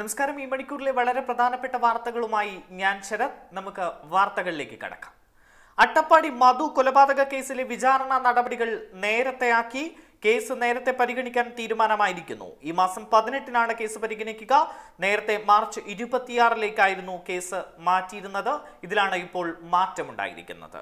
നമസ്കാരം ഈ മണിക്കൂറിലെ വളരെ പ്രധാനപ്പെട്ട വാർത്തകളുമായി ഞാൻ ശരത് നമുക്ക് വാർത്തകളിലേക്ക് കടക്കാം അട്ടപ്പാടി മധു കൊലപാതക കേസിലെ വിചാരണ നടപടികൾ നേരത്തെയാക്കി കേസ് നേരത്തെ പരിഗണിക്കാൻ തീരുമാനമായിരിക്കുന്നു ഈ മാസം പതിനെട്ടിനാണ് കേസ് പരിഗണിക്കുക നേരത്തെ മാർച്ച് ഇരുപത്തിയാറിലേക്കായിരുന്നു കേസ് മാറ്റിയിരുന്നത് ഇതിലാണ് ഇപ്പോൾ മാറ്റമുണ്ടായിരിക്കുന്നത്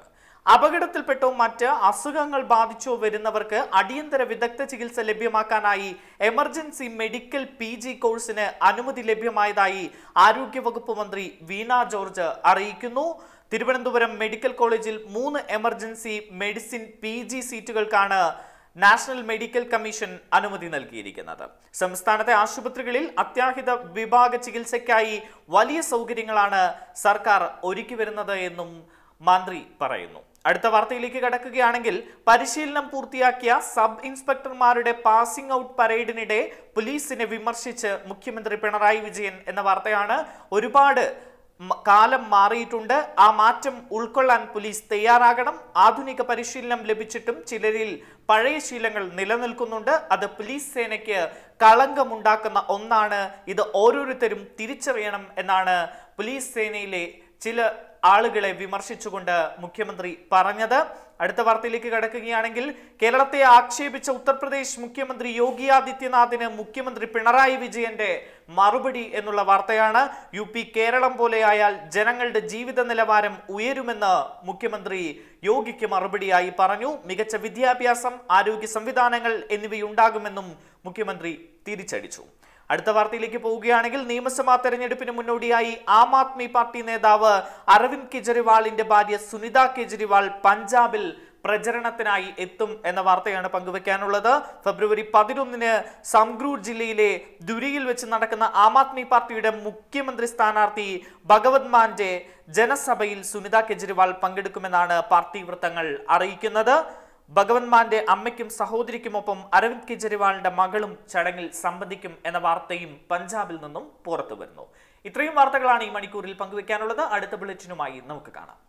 അപകടത്തിൽപ്പെട്ടോ മറ്റ് അസുഖങ്ങൾ ബാധിച്ചോ വരുന്നവർക്ക് അടിയന്തര വിദഗ്ധ ചികിത്സ ലഭ്യമാക്കാനായി എമർജൻസി മെഡിക്കൽ പി ജി കോഴ്സിന് അനുമതി ലഭ്യമായതായി ആരോഗ്യവകുപ്പ് മന്ത്രി വീണ ജോർജ് അറിയിക്കുന്നു തിരുവനന്തപുരം മെഡിക്കൽ കോളേജിൽ മൂന്ന് എമർജൻസി മെഡിസിൻ പി സീറ്റുകൾക്കാണ് നാഷണൽ മെഡിക്കൽ കമ്മീഷൻ അനുമതി നൽകിയിരിക്കുന്നത് സംസ്ഥാനത്തെ ആശുപത്രികളിൽ അത്യാഹിത വിഭാഗ ചികിത്സയ്ക്കായി വലിയ സൗകര്യങ്ങളാണ് സർക്കാർ ഒരുക്കി വരുന്നത് എന്നും മന്ത്രി പറയുന്നു അടുത്ത വാർത്തയിലേക്ക് കടക്കുകയാണെങ്കിൽ പരിശീലനം പൂർത്തിയാക്കിയ സബ് ഇൻസ്പെക്ടർമാരുടെ പാസിംഗ് ഔട്ട് പരേഡിനിടെ പോലീസിനെ വിമർശിച്ച് മുഖ്യമന്ത്രി പിണറായി വിജയൻ എന്ന വാർത്തയാണ് ഒരുപാട് കാലം മാറിയിട്ടുണ്ട് ആ മാറ്റം ഉൾക്കൊള്ളാൻ പോലീസ് തയ്യാറാകണം ആധുനിക പരിശീലനം ലഭിച്ചിട്ടും ചിലരിൽ പഴയ ശീലങ്ങൾ നിലനിൽക്കുന്നുണ്ട് അത് പോലീസ് സേനയ്ക്ക് കളങ്കമുണ്ടാക്കുന്ന ഒന്നാണ് ഇത് ഓരോരുത്തരും തിരിച്ചറിയണം എന്നാണ് പോലീസ് സേനയിലെ ചില ആളുകളെ വിമർശിച്ചുകൊണ്ട് മുഖ്യമന്ത്രി പറഞ്ഞത് അടുത്ത വാർത്തയിലേക്ക് കടക്കുകയാണെങ്കിൽ കേരളത്തെ ആക്ഷേപിച്ച ഉത്തർപ്രദേശ് മുഖ്യമന്ത്രി യോഗി ആദിത്യനാഥിന് മുഖ്യമന്ത്രി പിണറായി വിജയന്റെ മറുപടി എന്നുള്ള വാർത്തയാണ് യു പി കേരളം പോലെയായാൽ ജനങ്ങളുടെ ജീവിത നിലവാരം ഉയരുമെന്ന് മുഖ്യമന്ത്രി യോഗിക്ക് മറുപടിയായി പറഞ്ഞു മികച്ച വിദ്യാഭ്യാസം ആരോഗ്യ സംവിധാനങ്ങൾ എന്നിവയുണ്ടാകുമെന്നും മുഖ്യമന്ത്രി തിരിച്ചടിച്ചു അടുത്ത വാർത്തയിലേക്ക് പോവുകയാണെങ്കിൽ നിയമസഭാ തെരഞ്ഞെടുപ്പിന് മുന്നോടിയായി ആം ആദ്മി പാർട്ടി നേതാവ് അരവിന്ദ് കെജ്രിവാളിന്റെ ഭാര്യ സുനിത കെജ്രിവാൾ പഞ്ചാബിൽ പ്രചരണത്തിനായി എത്തും എന്ന വാർത്തയാണ് പങ്കുവെക്കാനുള്ളത് ഫെബ്രുവരി പതിനൊന്നിന് സംഗ്രൂർ ജില്ലയിലെ ദുരിയിൽ വെച്ച് നടക്കുന്ന ആം ആദ്മി പാർട്ടിയുടെ മുഖ്യമന്ത്രി സ്ഥാനാർത്ഥി ഭഗവത് മാന്റെ ജനസഭയിൽ സുനിത കെജ്രിവാൾ പങ്കെടുക്കുമെന്നാണ് പാർട്ടി വൃത്തങ്ങൾ അറിയിക്കുന്നത് ഭഗവത് അമ്മയ്ക്കും സഹോദരിക്കുമൊപ്പം അരവിന്ദ് കെജ്രിവാളിന്റെ മകളും ചടങ്ങിൽ സംബന്ധിക്കും എന്ന വാർത്തയും പഞ്ചാബിൽ നിന്നും പുറത്തു വരുന്നു ഇത്രയും വാർത്തകളാണ് ഈ മണിക്കൂറിൽ പങ്കുവെക്കാനുള്ളത് അടുത്ത ബുള്ളറ്റിനുമായി നമുക്ക് കാണാം